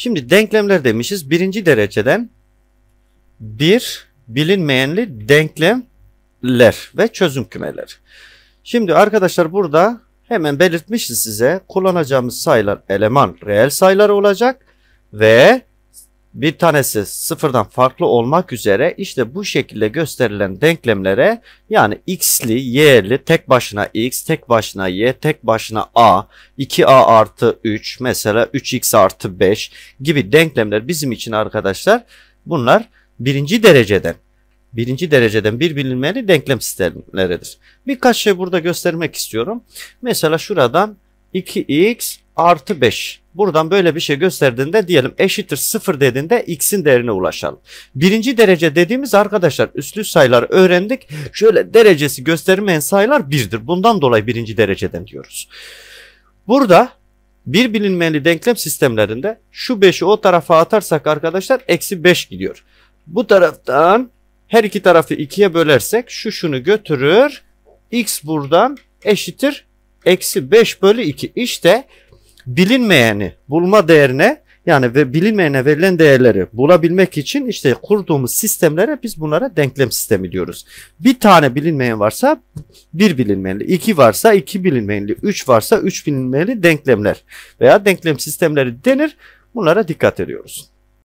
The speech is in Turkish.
Şimdi denklemler demişiz. Birinci dereceden bir bilinmeyenli denklemler ve çözüm kümeleri. Şimdi arkadaşlar burada hemen belirtmişiz size kullanacağımız sayılar eleman reel sayılar olacak ve bir tanesi sıfırdan farklı olmak üzere işte bu şekilde gösterilen denklemlere yani x'li, y'li, tek başına x, tek başına y, tek başına a, 2a artı 3 mesela 3x artı 5 gibi denklemler bizim için arkadaşlar bunlar birinci dereceden birinci dereceden bir bilinmeli denklem sistemleridir. Birkaç şey burada göstermek istiyorum. Mesela şuradan 2x artı 5. Buradan böyle bir şey gösterdiğinde diyelim eşittir 0 dediğinde x'in değerine ulaşalım. Birinci derece dediğimiz arkadaşlar üslü sayılar öğrendik. Şöyle derecesi göstermeyen sayılar 1'dir. Bundan dolayı birinci dereceden diyoruz. Burada bir bilinmeyenli denklem sistemlerinde şu 5'i o tarafa atarsak arkadaşlar eksi 5 gidiyor. Bu taraftan her iki tarafı 2'ye bölersek şu şunu götürür. X buradan eşittir eksi 5 bölü 2. İşte bilinmeyeni bulma değerine yani ve bilinmeyene verilen değerleri bulabilmek için işte kurduğumuz sistemlere biz bunlara denklem sistemi diyoruz. Bir tane bilinmeyen varsa bir bilinmeyenli, iki varsa iki bilinmeyenli, üç varsa üç bilinmeyenli denklemler veya denklem sistemleri denir. Bunlara dikkat ediyoruz.